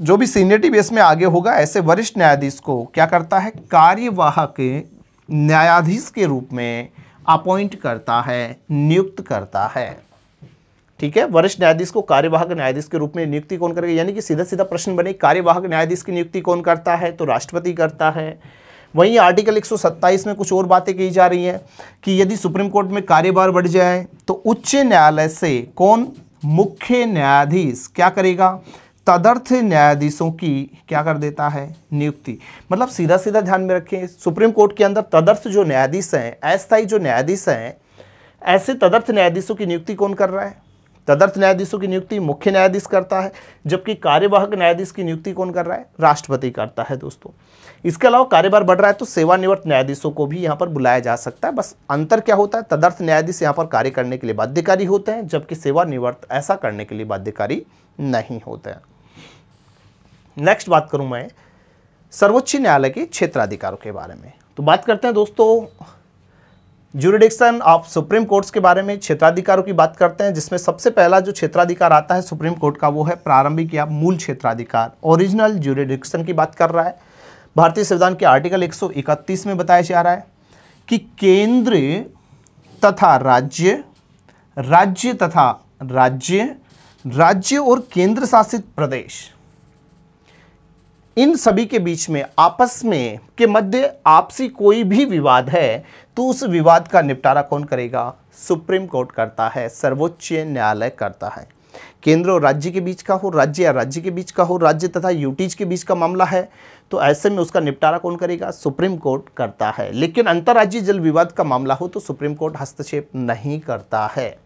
जो भी सीनियरिटी बेस में आगे होगा ऐसे वरिष्ठ न्यायाधीश को क्या करता है कार्यवाहक न्यायाधीश के रूप में अपॉइंट करता है नियुक्त करता है ठीक है वरिष्ठ न्यायाधीश को कार्यवाहक न्यायाधीश के रूप में नियुक्ति कौन करेगा यानी कि सीधा सीधा प्रश्न बने कार्यवाहक न्यायाधीश की नियुक्ति कौन करता है तो राष्ट्रपति करता है वहीं आर्टिकल 127 में कुछ और बातें कही जा रही हैं कि यदि सुप्रीम कोर्ट में कार्यभार बढ़ जाए तो उच्च न्यायालय से कौन मुख्य न्यायाधीश क्या करेगा तदर्थ न्यायाधीशों की क्या कर देता है नियुक्ति मतलब सीधा सीधा ध्यान में रखें सुप्रीम कोर्ट के अंदर तदर्थ जो न्यायाधीश हैं अस्थायी जो न्यायाधीश हैं ऐसे तदर्थ न्यायाधीशों की नियुक्ति कौन कर रहा है तदर्थ न्यायाधीशों की नियुक्ति मुख्य न्यायाधीश करता है जबकि कार्यवाहक न्यायाधीश की नियुक्ति कौन कर रहा है राष्ट्रपति करता है दोस्तों इसके अलावा कार्यभार बढ़ रहा है तो सेवानिवृत्त न्यायाधीशों को भी यहाँ पर बुलाया जा सकता है बस अंतर क्या होता है तदर्थ न्यायाधीश यहाँ पर कार्य करने के लिए बाध्यकारी होते हैं जबकि सेवानिवृत्त ऐसा करने के लिए बाध्यकारी नहीं होते हैं नेक्स्ट बात करूँ मैं सर्वोच्च न्यायालय के क्षेत्राधिकारों के बारे में तो बात करते हैं दोस्तों जुरिडिक्शन ऑफ सुप्रीम कोर्ट्स के बारे में क्षेत्राधिकारों की बात करते हैं जिसमें सबसे पहला जो क्षेत्राधिकार आता है सुप्रीम कोर्ट का वो है प्रारंभिक या मूल क्षेत्राधिकार ओरिजिनल जुरिडिक्शन की बात कर रहा है भारतीय संविधान के आर्टिकल 131 में बताया जा रहा है कि केंद्र तथा राज्य राज्य तथा राज्य राज्य और केंद्र शासित प्रदेश इन सभी के बीच में आपस में के मध्य आपसी कोई भी विवाद है तो उस विवाद का निपटारा कौन करेगा सुप्रीम कोर्ट करता है सर्वोच्च न्यायालय करता है केंद्र और राज्य के बीच का हो राज्य या राज्य के बीच का हो राज्य तथा यूटीज के बीच का मामला है तो ऐसे में उसका निपटारा कौन करेगा सुप्रीम कोर्ट करता है लेकिन अंतर्राज्यीय जल विवाद का मामला हो तो सुप्रीम कोर्ट हस्तक्षेप नहीं करता है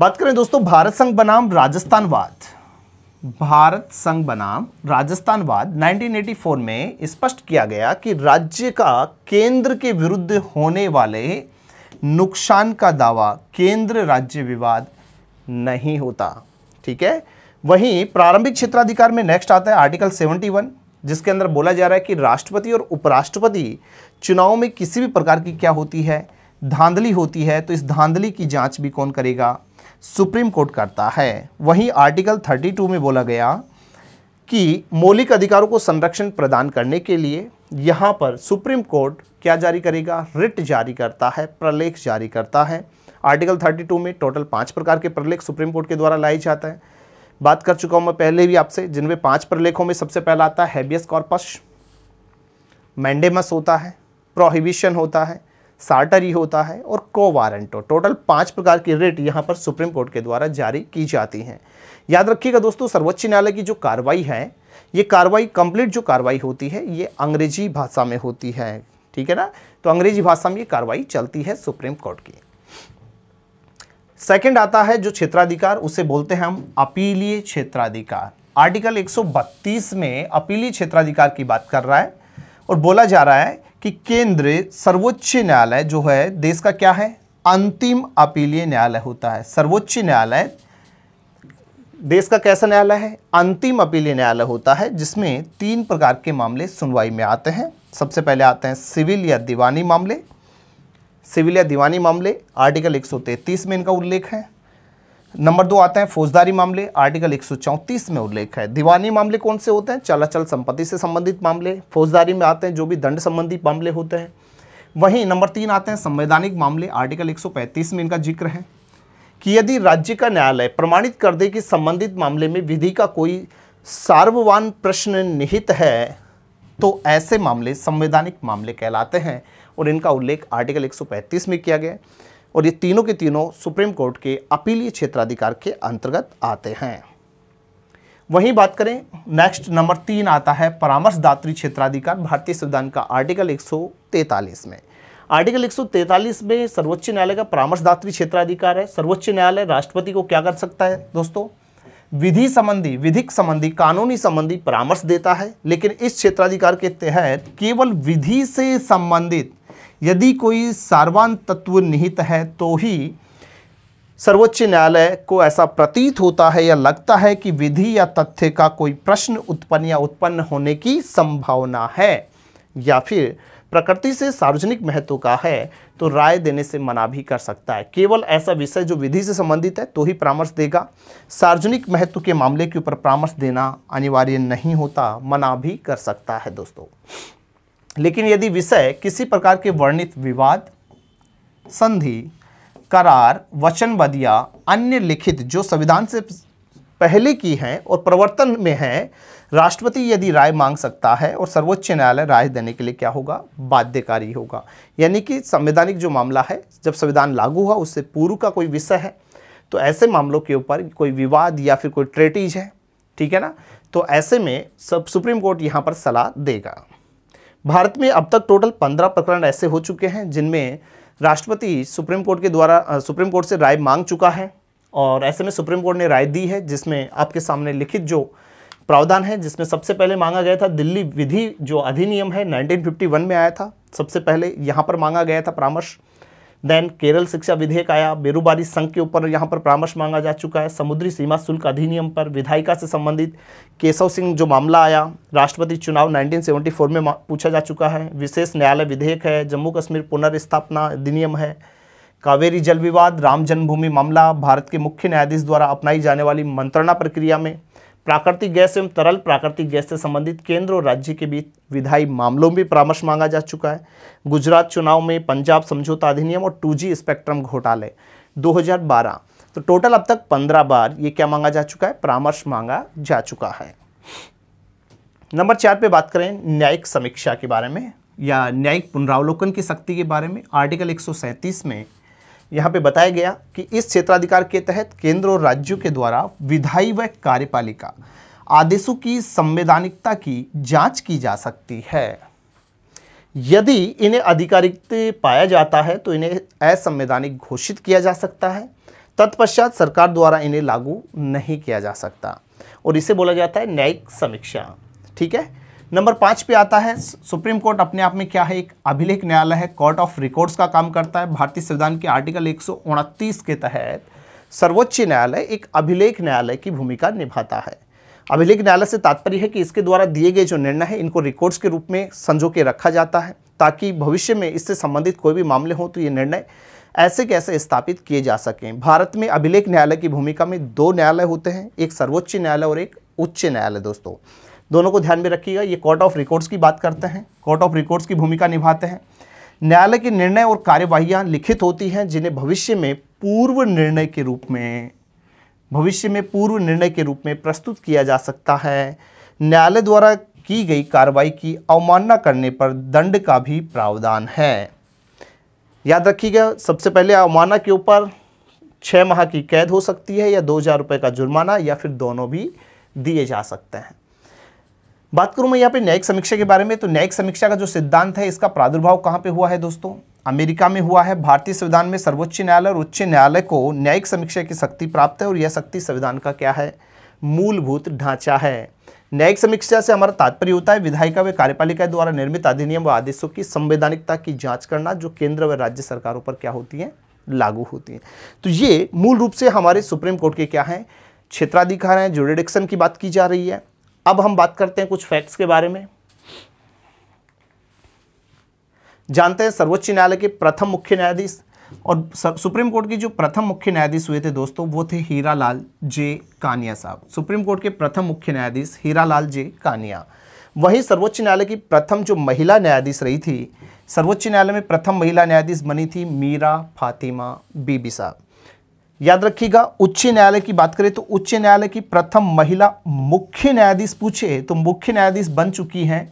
बात करें दोस्तों भारत संघ बनाम राजस्थानवाद भारत संघ बनाम राजस्थानवाद 1984 में स्पष्ट किया गया कि राज्य का केंद्र के विरुद्ध होने वाले नुकसान का दावा केंद्र राज्य विवाद नहीं होता ठीक है वहीं प्रारंभिक क्षेत्राधिकार में नेक्स्ट आता है आर्टिकल 71 जिसके अंदर बोला जा रहा है कि राष्ट्रपति और उपराष्ट्रपति चुनाव में किसी भी प्रकार की क्या होती है धांधली होती है तो इस धांधली की जांच भी कौन करेगा सुप्रीम कोर्ट करता है वहीं आर्टिकल 32 में बोला गया कि मौलिक अधिकारों को संरक्षण प्रदान करने के लिए यहाँ पर सुप्रीम कोर्ट क्या जारी करेगा रिट जारी करता है प्रलेख जारी करता है आर्टिकल 32 में टोटल पाँच प्रकार के प्रलेख सुप्रीम कोर्ट के द्वारा लाए जाते हैं बात कर चुका हूँ मैं पहले भी आपसे जिनमें पाँच प्रलेखों में सबसे पहला आता है हैबियस कॉर्पस मैंडेमस होता है प्रोहिबिशन होता है सार्टरी होता है और को वारंटो टोटल पांच प्रकार की रेट यहां पर सुप्रीम कोर्ट के द्वारा जारी की जाती हैं याद रखिएगा दोस्तों सर्वोच्च न्यायालय की जो कार्रवाई है ये कार्रवाई कंप्लीट जो कार्रवाई होती है ये अंग्रेजी भाषा में होती है ठीक है ना तो अंग्रेजी भाषा में ये कार्रवाई चलती है सुप्रीम कोर्ट की सेकेंड आता है जो क्षेत्राधिकार उसे बोलते हैं हम अपीलीय क्षेत्राधिकार आर्टिकल एक में अपीलीय क्षेत्राधिकार की बात कर रहा है और बोला जा रहा है कि केंद्र सर्वोच्च न्यायालय जो है देश का क्या है अंतिम अपीलीय न्यायालय होता है सर्वोच्च न्यायालय देश का कैसा न्यायालय है अंतिम अपीलीय न्यायालय होता है जिसमें तीन प्रकार के मामले सुनवाई में आते हैं सबसे पहले आते हैं सिविल या दीवानी मामले सिविल या दीवानी मामले आर्टिकल 133 में इनका उल्लेख है नंबर दो आते हैं फौजदारी मामले आर्टिकल 134 में उल्लेख है दीवानी मामले कौन से होते हैं चलाचल संपत्ति से संबंधित मामले फौजदारी में आते हैं जो भी दंड संबंधी मामले होते हैं वहीं नंबर तीन आते हैं संवैधानिक मामले आर्टिकल 135 में इनका जिक्र है कि यदि राज्य का न्यायालय प्रमाणित कर दे कि संबंधित मामले में विधि का कोई सार्ववान प्रश्न निहित है तो ऐसे मामले संवैधानिक मामले कहलाते हैं और इनका उल्लेख आर्टिकल 135 में किया गया है और ये तीनों के तीनों सुप्रीम कोर्ट के अपीलीय क्षेत्राधिकार के अंतर्गत आते हैं वहीं बात करें नेक्स्ट नंबर तीन आता है परामर्शदात्री क्षेत्राधिकार भारतीय संविधान का आर्टिकल एक में आर्टिकल 143 में सर्वोच्च न्यायालय का परामर्शदात्री क्षेत्राधिकार है सर्वोच्च न्यायालय राष्ट्रपति को क्या कर सकता है दोस्तों विधि संबंधी विधिक संबंधी कानूनी संबंधी परामर्श देता है लेकिन इस क्षेत्राधिकार के तहत केवल विधि से संबंधित यदि कोई सार्वान तत्व निहित है तो ही सर्वोच्च न्यायालय को ऐसा प्रतीत होता है या लगता है कि विधि या तथ्य का कोई प्रश्न उत्पन्न या उत्पन्न होने की संभावना है या फिर प्रकृति से सार्वजनिक महत्व का है तो राय देने से मना भी कर सकता है केवल ऐसा विषय जो विधि से संबंधित है तो ही परामर्श देगा सार्वजनिक महत्व के मामले के ऊपर परामर्श देना अनिवार्य नहीं होता मना भी कर सकता है दोस्तों लेकिन यदि विषय किसी प्रकार के वर्णित विवाद संधि करार वचनबद्ध या अन्य लिखित जो संविधान से पहले की हैं और प्रवर्तन में हैं राष्ट्रपति यदि राय मांग सकता है और सर्वोच्च न्यायालय राय देने के लिए क्या होगा बाध्यकारी होगा यानी कि संवैधानिक जो मामला है जब संविधान लागू हुआ उससे पूर्व का कोई विषय है तो ऐसे मामलों के ऊपर कोई विवाद या फिर कोई ट्रेटीज है ठीक है ना तो ऐसे में सब सुप्रीम कोर्ट यहाँ पर सलाह देगा भारत में अब तक टोटल पंद्रह प्रकरण ऐसे हो चुके हैं जिनमें राष्ट्रपति सुप्रीम कोर्ट के द्वारा सुप्रीम कोर्ट से राय मांग चुका है और ऐसे में सुप्रीम कोर्ट ने राय दी है जिसमें आपके सामने लिखित जो प्रावधान है जिसमें सबसे पहले मांगा गया था दिल्ली विधि जो अधिनियम है 1951 में आया था सबसे पहले यहाँ पर मांगा गया था परामर्श देन केरल शिक्षा विधेयक आया बेरोबारी संघ के ऊपर यहाँ पर परामर्श मांगा जा चुका है समुद्री सीमा शुल्क अधिनियम पर विधायिका से संबंधित केशव सिंह जो मामला आया राष्ट्रपति चुनाव 1974 में पूछा जा चुका है विशेष न्यायालय विधेयक है जम्मू कश्मीर पुनर्स्थापना अधिनियम है कावेरी जल विवाद राम जन्मभूमि मामला भारत के मुख्य न्यायाधीश द्वारा अपनाई जाने वाली मंत्रणा प्रक्रिया में प्राकृतिक गैस एवं तरल प्राकृतिक गैस से संबंधित केंद्र और राज्य के बीच विधायी मामलों में भी परामर्श मांगा जा चुका है गुजरात चुनाव में पंजाब समझौता अधिनियम और टू स्पेक्ट्रम घोटाले 2012 तो टोटल अब तक 15 बार ये क्या मांगा जा चुका है परामर्श मांगा जा चुका है नंबर चार पे बात करें न्यायिक समीक्षा के बारे में या न्यायिक पुनरावलोकन की शक्ति के बारे में आर्टिकल एक में यहाँ पे बताया गया कि इस क्षेत्राधिकार के तहत केंद्र और राज्यों के द्वारा विधायी व कार्यपालिका आदेशों की संवैधानिकता की जांच की जा सकती है यदि इन्हें आधिकारिक पाया जाता है तो इन्हें असंवैधानिक घोषित किया जा सकता है तत्पश्चात सरकार द्वारा इन्हें लागू नहीं किया जा सकता और इसे बोला जाता है न्यायिक समीक्षा ठीक है नंबर पाँच पे आता है सुप्रीम कोर्ट अपने आप में क्या है एक अभिलेख न्यायालय है कोर्ट ऑफ रिकॉर्ड्स का काम करता है भारतीय संविधान के आर्टिकल एक के तहत सर्वोच्च न्यायालय एक अभिलेख न्यायालय की भूमिका निभाता है अभिलेख न्यायालय से तात्पर्य है कि इसके द्वारा दिए गए जो निर्णय है इनको रिकॉर्ड्स के रूप में संजो के रखा जाता है ताकि भविष्य में इससे संबंधित कोई भी मामले हों तो ये निर्णय ऐसे कैसे स्थापित किए जा सकें भारत में अभिलेख न्यायालय की भूमिका में दो न्यायालय होते हैं एक सर्वोच्च न्यायालय और एक उच्च न्यायालय दोस्तों दोनों को ध्यान में रखिएगा ये कोर्ट ऑफ रिकॉर्ड्स की बात करते हैं कोर्ट ऑफ रिकॉर्ड्स की भूमिका निभाते हैं न्यायालय के निर्णय और कार्यवाहियाँ लिखित होती हैं जिन्हें भविष्य में पूर्व निर्णय के रूप में भविष्य में पूर्व निर्णय के रूप में प्रस्तुत किया जा सकता है न्यायालय द्वारा की गई कार्रवाई की अवमानना करने पर दंड का भी प्रावधान है याद रखिएगा सबसे पहले अवमानना के ऊपर छः माह की कैद हो सकती है या दो हज़ार रुपये का जुर्माना या फिर दोनों भी दिए जा सकते हैं बात करूं मैं यहाँ पे न्यायिक समीक्षा के बारे में तो न्यायिक समीक्षा का जो सिद्धांत है इसका प्रादुर्भाव कहाँ पे हुआ है दोस्तों अमेरिका में हुआ है भारतीय संविधान में सर्वोच्च न्यायालय और उच्च न्यायालय को न्यायिक समीक्षा की शक्ति प्राप्त है और यह शक्ति संविधान का क्या है मूलभूत ढांचा है न्यायिक समीक्षा से हमारा तात्पर्य होता है विधायिका व कार्यपालिका द्वारा निर्मित अधिनियम व आदेशों की संवैधानिकता की जाँच करना जो केंद्र व राज्य सरकारों पर क्या होती है लागू होती है तो ये मूल रूप से हमारे सुप्रीम कोर्ट के क्या हैं क्षेत्राधिकार हैं जो की बात की जा रही है अब हम बात करते हैं कुछ फैक्ट्स के बारे में जानते हैं सर्वोच्च न्यायालय के प्रथम मुख्य न्यायाधीश और सुप्रीम कोर्ट के जो प्रथम मुख्य न्यायाधीश हुए थे दोस्तों वो थे हीरा लाल जे कानिया साहब सुप्रीम कोर्ट के प्रथम मुख्य न्यायाधीश हीरा लाल जे कानिया वहीं सर्वोच्च न्यायालय की प्रथम जो महिला न्यायाधीश रही थी सर्वोच्च न्यायालय में प्रथम महिला न्यायाधीश बनी थी मीरा फातिमा बीबी साहब याद रखिएगा उच्च न्यायालय की बात करें तो उच्च न्यायालय की प्रथम महिला मुख्य न्यायाधीश पूछे तो मुख्य न्यायाधीश बन चुकी हैं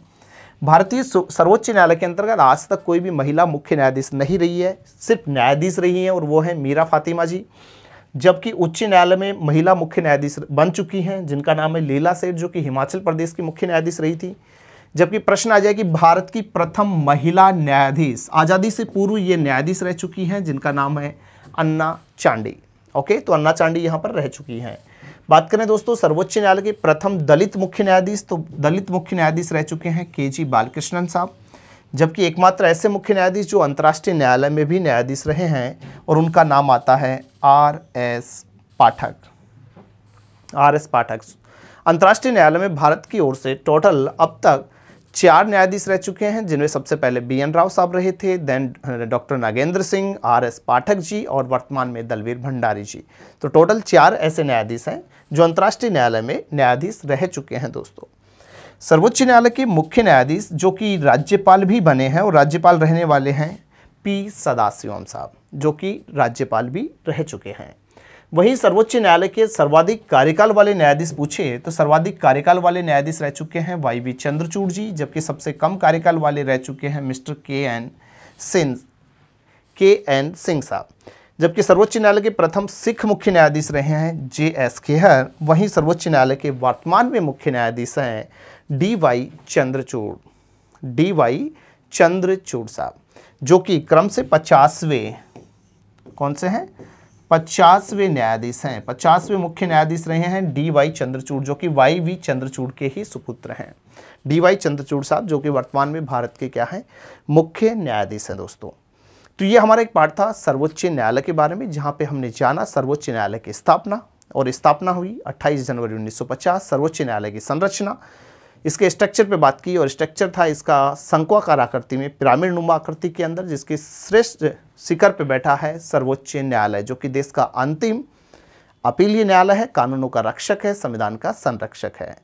भारतीय सर्वोच्च न्यायालय के अंतर्गत आज तक कोई भी महिला मुख्य न्यायाधीश नहीं रही है सिर्फ न्यायाधीश रही हैं और वो है मीरा फातिमा जी जबकि उच्च न्यायालय में महिला मुख्य न्यायाधीश बन चुकी हैं जिनका नाम है लीला सेठ जो कि हिमाचल प्रदेश की मुख्य न्यायाधीश रही थी जबकि प्रश्न आ जाए कि भारत की प्रथम महिला न्यायाधीश आज़ादी से पूर्व ये न्यायाधीश रह चुकी हैं जिनका नाम है अन्ना चांडी ओके तो अन्ना चांडी यहाँ पर रह चुकी हैं बात करें दोस्तों सर्वोच्च न्यायालय के प्रथम दलित मुख्य न्यायाधीश तो दलित मुख्य न्यायाधीश रह चुके हैं के जी बालकृष्णन साहब जबकि एकमात्र ऐसे मुख्य न्यायाधीश जो अंतर्राष्ट्रीय न्यायालय में भी न्यायाधीश रहे हैं और उनका नाम आता है R S Pathak R S Pathak अंतर्राष्ट्रीय न्यायालय में भारत की ओर से टोटल अब तक चार न्यायाधीश रह चुके हैं जिनमें सबसे पहले बी एन राव साहब रहे थे then doctor Nagendra Singh R S Pathak ji और वर्तमान में दलवीर भंडारी जी तो टोटल चार ऐसे न्यायाधीश हैं जो अंतर्राष्ट्रीय न्यायालय में न्यायाधीश रह चुके हैं दोस्तों सर्वोच्च न्यायालय के मुख्य न्यायाधीश जो कि राज्यपाल भी बने हैं और राज्यपाल रहने वाले हैं पी सदाशिवम साहब जो कि राज्यपाल भी रह चुके हैं वहीं सर्वोच्च न्यायालय के सर्वाधिक कार्यकाल वाले न्यायाधीश पूछे तो सर्वाधिक कार्यकाल वाले न्यायाधीश रह चुके हैं वाई वी चंद्रचूड़ जी जबकि सबसे कम कार्यकाल वाले रह चुके हैं मिस्टर के एन सिंह के एन सिंह साहब जबकि सर्वोच्च न्यायालय के प्रथम सिख मुख्य न्यायाधीश रहे हैं जे एस खेहर वहीं सर्वोच्च न्यायालय के वर्तमान में मुख्य न्यायाधीश हैं D Y Chandrachud D Y Chandrachud साहब जो कि क्रम से पचासवें कौन से हैं पचासवें न्यायाधीश हैं पचासवें मुख्य न्यायाधीश रहे हैं डी वाई चंद्रचूड़ जो कि वाई वी चंद्रचूड़ के ही सुपुत्र हैं डी वाई चंद्रचूड़ साहब जो कि वर्तमान में भारत के क्या हैं मुख्य न्यायाधीश हैं दोस्तों तो ये हमारा एक पाठ था सर्वोच्च न्यायालय के बारे में जहाँ पे हमने जाना सर्वोच्च न्यायालय की स्थापना और स्थापना हुई 28 जनवरी 1950 सर्वोच्च न्यायालय की संरचना इसके स्ट्रक्चर पे बात की और स्ट्रक्चर था इसका शंकुआकार आकृति में पिरामिड नुमा आकृति के अंदर जिसकी श्रेष्ठ शिखर पे बैठा है सर्वोच्च न्यायालय जो कि देश का अंतिम अपीलीय न्यायालय है कानूनों का रक्षक है संविधान का संरक्षक है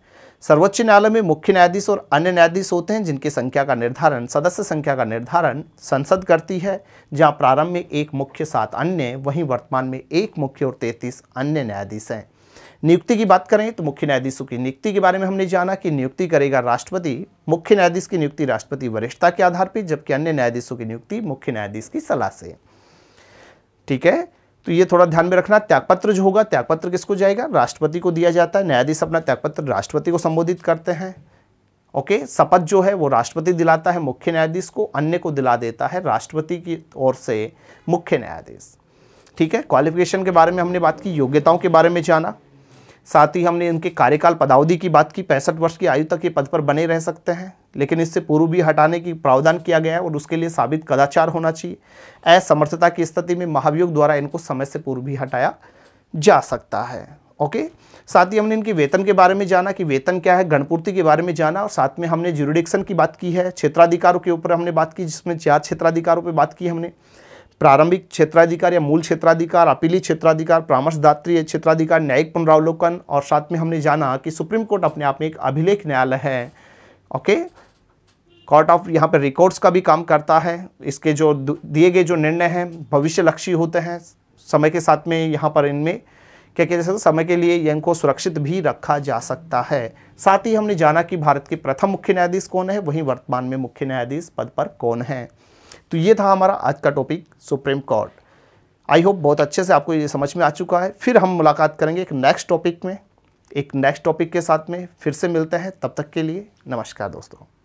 सर्वोच्च न्यायालय में मुख्य न्यायाधीश और अन्य न्यायाधीश होते हैं जिनकी संख्या का निर्धारण सदस्य संख्या का निर्धारण संसद करती है जहाँ प्रारंभ में एक मुख्य सात अन्य वहीं वर्तमान में एक मुख्य और तैंतीस अन्य न्यायाधीश हैं नियुक्ति की बात करें तो मुख्य न्यायाधीशों की नियुक्ति के बारे में हमने जाना कि नियुक्ति करेगा राष्ट्रपति मुख्य न्यायाधीश की नियुक्ति राष्ट्रपति वरिष्ठता के आधार पर जबकि अन्य न्यायाधीशों की नियुक्ति मुख्य न्यायाधीश की सलाह से ठीक है तो ये थोड़ा ध्यान में रखना त्यागपत्र जो होगा त्यागपत्र किसको जाएगा राष्ट्रपति को दिया जाता है न्यायाधीश अपना त्यागपत्र राष्ट्रपति को संबोधित करते हैं ओके शपथ जो है वो राष्ट्रपति दिलाता है मुख्य न्यायाधीश को अन्य को दिला देता है राष्ट्रपति की ओर से मुख्य न्यायाधीश ठीक है क्वालिफिकेशन के बारे में हमने बात की योग्यताओं के बारे में जाना साथ ही हमने इनके कार्यकाल पदावधि की बात की पैंसठ वर्ष की आयु तक ये पद पर बने रह सकते हैं लेकिन इससे पूर्व भी हटाने की प्रावधान किया गया है और उसके लिए साबित कदाचार होना चाहिए असमर्थता की स्थिति में महाभियोग द्वारा इनको समय से पूर्व भी हटाया जा सकता है ओके साथ ही हमने इनके वेतन के बारे में जाना कि वेतन क्या है गणपूर्ति के बारे में जाना और साथ में हमने जुरिडिक्शन की बात की है क्षेत्राधिकारों के ऊपर हमने बात की जिसमें चार क्षेत्राधिकारों पर बात की हमने प्रारंभिक क्षेत्राधिकार या मूल क्षेत्राधिकार अपीली क्षेत्राधिकार परामर्शदात्री क्षेत्राधिकार न्यायिक पुनरावलोकन और साथ में हमने जाना कि सुप्रीम कोर्ट अपने आप में एक अभिलेख न्यायालय है ओके कोर्ट ऑफ यहाँ पर रिकॉर्ड्स का भी काम करता है इसके जो दिए गए जो निर्णय हैं भविष्य लक्ष्य होते हैं समय के साथ में यहाँ पर इनमें क्या कहते हैं समय के लिए इनको सुरक्षित भी रखा जा सकता है साथ ही हमने जाना कि भारत के प्रथम मुख्य न्यायाधीश कौन है वहीं वर्तमान में मुख्य न्यायाधीश पद पर कौन है तो ये था हमारा आज का topic supreme court I hope बहुत अच्छे से आपको ये समझ में आ चुका है फिर हम मुलाकात करेंगे एक नेक्स्ट टॉपिक में एक नेक्स्ट टॉपिक के साथ में फिर से मिलते हैं तब तक के लिए नमस्कार दोस्तों